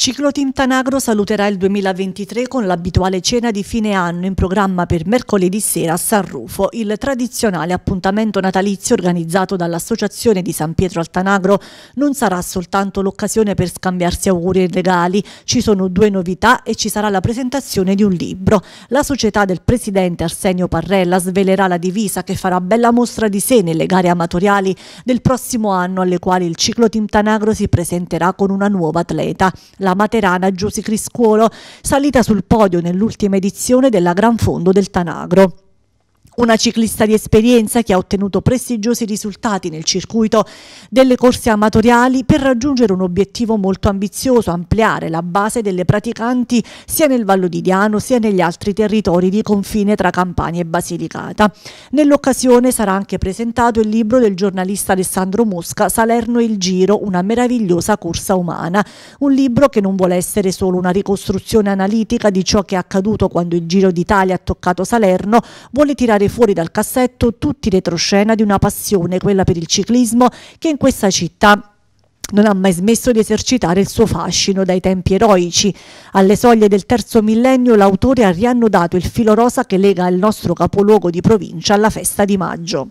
Ciclo Tintanagro saluterà il 2023 con l'abituale cena di fine anno in programma per mercoledì sera a San Rufo, il tradizionale appuntamento natalizio organizzato dall'Associazione di San Pietro al Tanagro. Non sarà soltanto l'occasione per scambiarsi auguri e regali, ci sono due novità e ci sarà la presentazione di un libro. La società del presidente Arsenio Parrella svelerà la divisa che farà bella mostra di sé nelle gare amatoriali del prossimo anno alle quali il ciclo Tintanagro si presenterà con una nuova atleta. La la materana Giusy Criscuolo, salita sul podio nell'ultima edizione della Gran Fondo del Tanagro una ciclista di esperienza che ha ottenuto prestigiosi risultati nel circuito delle corse amatoriali per raggiungere un obiettivo molto ambizioso, ampliare la base delle praticanti sia nel Vallo di Diano sia negli altri territori di confine tra Campania e Basilicata. Nell'occasione sarà anche presentato il libro del giornalista Alessandro Mosca, Salerno il Giro, una meravigliosa corsa umana, un libro che non vuole essere solo una ricostruzione analitica di ciò che è accaduto quando il Giro d'Italia ha toccato Salerno, vuole tirare fuori dal cassetto tutti retroscena di una passione, quella per il ciclismo, che in questa città non ha mai smesso di esercitare il suo fascino dai tempi eroici. Alle soglie del terzo millennio l'autore ha riannodato il filo rosa che lega il nostro capoluogo di provincia alla festa di maggio.